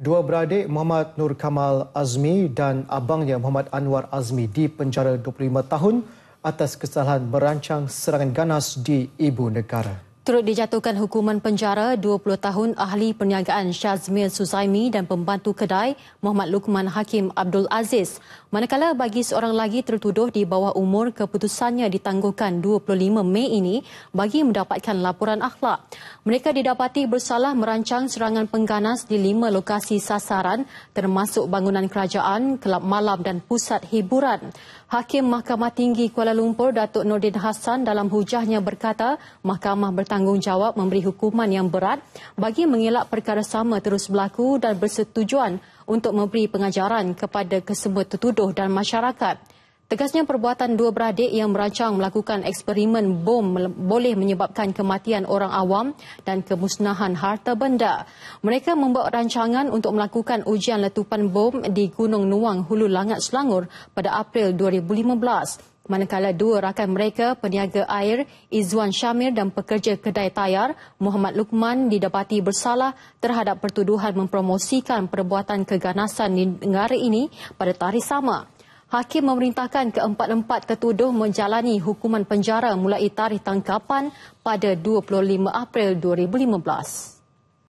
Dua beradik Muhammad Nur Kamal Azmi dan abangnya Muhammad Anwar Azmi di penjara 25 tahun atas kesalahan merancang serangan ganas di ibu negara. Turut dijatuhkan hukuman penjara 20 tahun ahli perniagaan Syazmil Suzaimi dan pembantu kedai Muhammad Lukman Hakim Abdul Aziz. Manakala bagi seorang lagi tertuduh di bawah umur keputusannya ditangguhkan 25 Mei ini bagi mendapatkan laporan akhlak. Mereka didapati bersalah merancang serangan pengganas di lima lokasi sasaran termasuk bangunan kerajaan, kelab malam dan pusat hiburan. Hakim Mahkamah Tinggi Kuala Lumpur Datuk Nordin Hassan dalam hujahnya berkata mahkamah bertanggungjawab bertanggungjawab memberi hukuman yang berat bagi mengelak perkara sama terus berlaku dan bersetujuan untuk memberi pengajaran kepada kesemua tertuduh dan masyarakat. Tegasnya perbuatan dua beradik yang merancang melakukan eksperimen bom boleh menyebabkan kematian orang awam dan kemusnahan harta benda. Mereka membuat rancangan untuk melakukan ujian letupan bom di Gunung Nuang Hulu Langat Selangor pada April 2015. Manakala dua rakan mereka, peniaga air Izzuan Shamir dan pekerja kedai tayar Muhammad Lukman didapati bersalah terhadap pertuduhan mempromosikan perbuatan keganasan di negara ini pada tarikh sama. Hakim memerintahkan keempat-empat tertuduh menjalani hukuman penjara mulai tarikh tangkapan pada 25 April 2015.